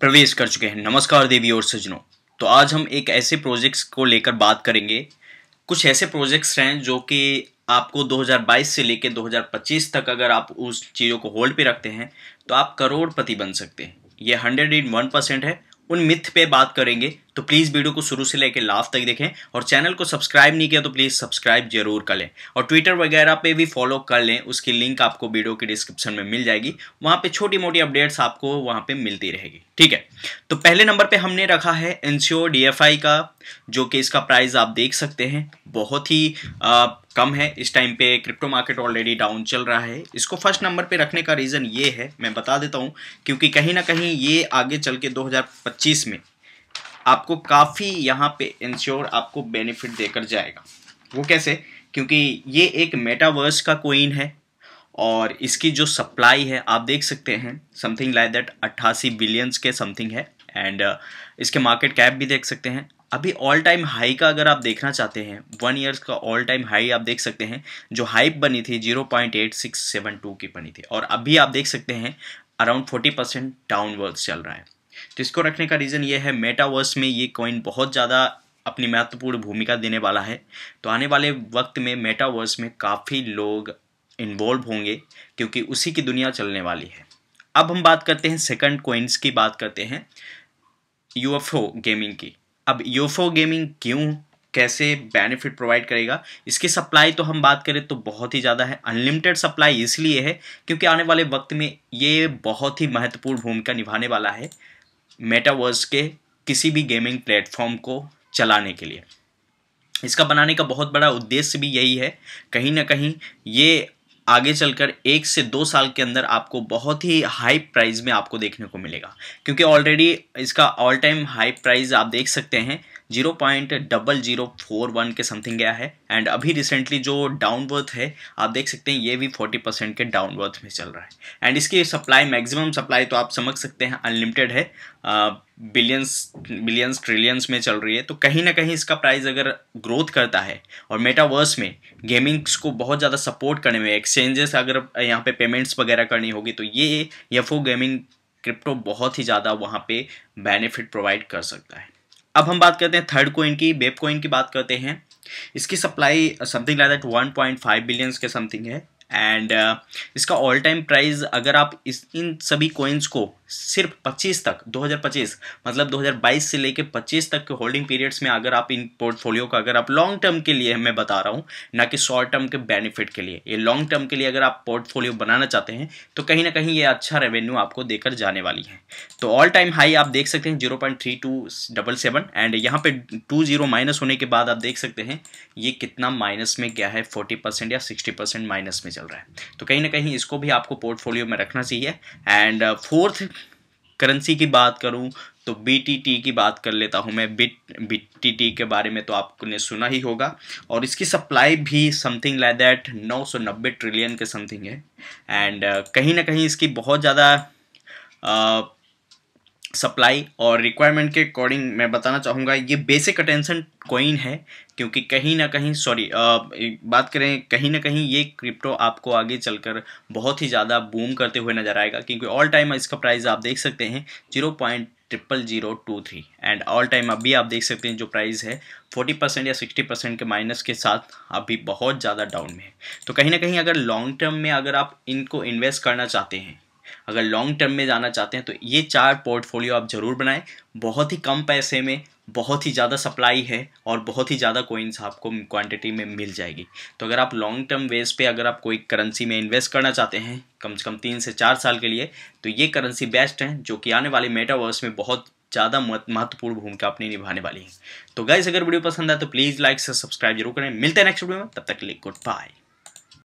प्रवेश कर चुके हैं नमस्कार देवी और सजनों तो आज हम एक ऐसे प्रोजेक्ट्स को लेकर बात करेंगे कुछ ऐसे प्रोजेक्ट्स हैं जो कि आपको 2022 से लेकर 2025 तक अगर आप उस चीज़ों को होल्ड पे रखते हैं तो आप करोड़पति बन सकते हैं ये हंड्रेड एंड वन परसेंट है उन मिथ पे बात करेंगे तो प्लीज़ वीडियो को शुरू से लेकर लास्ट तक देखें और चैनल को सब्सक्राइब नहीं किया तो प्लीज़ सब्सक्राइब जरूर कर लें और ट्विटर वगैरह पे भी फॉलो कर लें उसकी लिंक आपको वीडियो के डिस्क्रिप्शन में मिल जाएगी वहाँ पे छोटी मोटी अपडेट्स आपको वहाँ पे मिलती रहेगी ठीक है तो पहले नंबर पर हमने रखा है एनसीओ डी का जो कि इसका प्राइस आप देख सकते हैं बहुत ही आ, कम है इस टाइम पे क्रिप्टो मार्केट ऑलरेडी डाउन चल रहा है इसको फर्स्ट नंबर पे रखने का रीज़न ये है मैं बता देता हूँ क्योंकि कहीं ना कहीं ये आगे चल के 2025 में आपको काफ़ी यहाँ पे इंश्योर आपको बेनिफिट देकर जाएगा वो कैसे क्योंकि ये एक मेटावर्स का कोइन है और इसकी जो सप्लाई है आप देख सकते हैं समथिंग लाइक दैट अट्ठासी बिलियंस के समथिंग है एंड uh, इसके मार्केट कैप भी देख सकते हैं अभी ऑल टाइम हाई का अगर आप देखना चाहते हैं वन ईयर्स का ऑल टाइम हाई आप देख सकते हैं जो हाइप बनी थी 0.8672 की बनी थी और अभी आप देख सकते हैं अराउंड 40 परसेंट डाउनवर्ड्स चल रहा है तो इसको रखने का रीज़न ये है मेटावर्स में ये कॉइन बहुत ज़्यादा अपनी महत्वपूर्ण भूमिका देने वाला है तो आने वाले वक्त में मेटावर्स में काफ़ी लोग इन्वॉल्व होंगे क्योंकि उसी की दुनिया चलने वाली है अब हम बात करते हैं सेकंड कोइंस की बात करते हैं यूएफओ गेमिंग की अब यूफो गेमिंग क्यों कैसे बेनिफिट प्रोवाइड करेगा इसकी सप्लाई तो हम बात करें तो बहुत ही ज़्यादा है अनलिमिटेड सप्लाई इसलिए है क्योंकि आने वाले वक्त में ये बहुत ही महत्वपूर्ण भूमिका निभाने वाला है मेटावर्स के किसी भी गेमिंग प्लेटफॉर्म को चलाने के लिए इसका बनाने का बहुत बड़ा उद्देश्य भी यही है कहीं ना कहीं ये आगे चलकर एक से दो साल के अंदर आपको बहुत ही हाई प्राइस में आपको देखने को मिलेगा क्योंकि ऑलरेडी इसका ऑल टाइम हाई प्राइस आप देख सकते हैं zero point double zero four one के समथिंग गया है एंड अभी रिसेंटली जो डाउनवर्थ है आप देख सकते हैं ये भी फोर्टी परसेंट के डाउनवर्थ में चल रहा है एंड इसकी सप्लाई मैक्सिमम सप्लाई तो आप समझ सकते हैं अनलिमिटेड है बिलियंस बिलियंस ट्रिलियंस में चल रही है तो कहीं ना कहीं इसका प्राइस अगर ग्रोथ करता है और मेटावर्स में गेमिंग्स को बहुत ज़्यादा सपोर्ट करने में एक्सचेंजेस अगर यहाँ पे पेमेंट्स वगैरह करनी होगी तो ये यफो गेमिंग क्रिप्टो बहुत ही ज़्यादा वहाँ पे बेनिफिट प्रोवाइड कर सकता है अब हम बात करते हैं थर्ड कोइन की बेब कोइन की बात करते हैं इसकी supply something like that 1.5 billions के समथिंग है एंड uh, इसका ऑल टाइम प्राइस अगर आप इस इन सभी कोइंस को सिर्फ 25 तक 2025 मतलब 2022 से लेके 25 तक के होल्डिंग पीरियड्स में अगर आप इन पोर्टफोलियो का अगर आप लॉन्ग टर्म के लिए मैं बता रहा हूँ ना कि शॉर्ट टर्म के बेनिफिट के लिए ये लॉन्ग टर्म के लिए अगर आप पोर्टफोलियो बनाना चाहते हैं तो कहीं ना कहीं ये अच्छा रेवेन्यू आपको देकर जाने वाली है तो ऑल टाइम हाई आप देख सकते हैं जीरो एंड यहाँ पर टू जीरो माइनस होने के बाद आप देख सकते हैं ये कितना माइनस में गया है फोर्टी परसेंट या सिक्सटी परसेंट माइनस में चल रहा है तो कहीं ना कहीं इसको भी आपको पोर्टफोलियो में रखना चाहिए एंड फोर्थ uh, करेंसी की बात करूँ तो बी की बात कर लेता हूँ मैं बिट टी के बारे में तो आपने सुना ही होगा और इसकी सप्लाई भी समथिंग लाइक दैट 990 ट्रिलियन के समथिंग है एंड uh, कहीं ना कहीं इसकी बहुत ज़्यादा uh, सप्लाई और रिक्वायरमेंट के अकॉर्डिंग मैं बताना चाहूँगा ये बेसिक अटेंशन कोइन है क्योंकि कहीं ना कहीं सॉरी बात करें कहीं ना कहीं ये क्रिप्टो आपको आगे चलकर बहुत ही ज़्यादा बूम करते हुए नज़र आएगा क्योंकि ऑल टाइम इसका प्राइस आप देख सकते हैं zero point triple zero two three and all time अभी आप देख सकते हैं जो प्राइस है फोर्टी परसेंट या सिक्सटी परसेंट के माइनस के साथ अभी बहुत ज़्यादा डाउन में है तो कहीं ना कहीं अगर लॉन्ग टर्म में अगर आप इनको इन्वेस्ट करना चाहते हैं अगर लॉन्ग टर्म में जाना चाहते हैं तो ये चार पोर्टफोलियो आप ज़रूर बनाएं बहुत ही कम पैसे में बहुत ही ज़्यादा सप्लाई है और बहुत ही ज़्यादा कोइंस आपको क्वांटिटी में मिल जाएगी तो अगर आप लॉन्ग टर्म वेज पे अगर आप कोई करेंसी में इन्वेस्ट करना चाहते हैं कम से कम तीन से चार साल के लिए तो ये करेंसी बेस्ट हैं जो कि आने वाले मेटावर्स में बहुत ज़्यादा महत्वपूर्ण भूमिका अपनी निभाने वाली है तो गाइज अगर वीडियो पसंद आए तो प्लीज़ लाइक से सब्सक्राइब जरूर करें मिलते हैं नेक्स्ट वीडियो में तब तक के लिए गुड बाय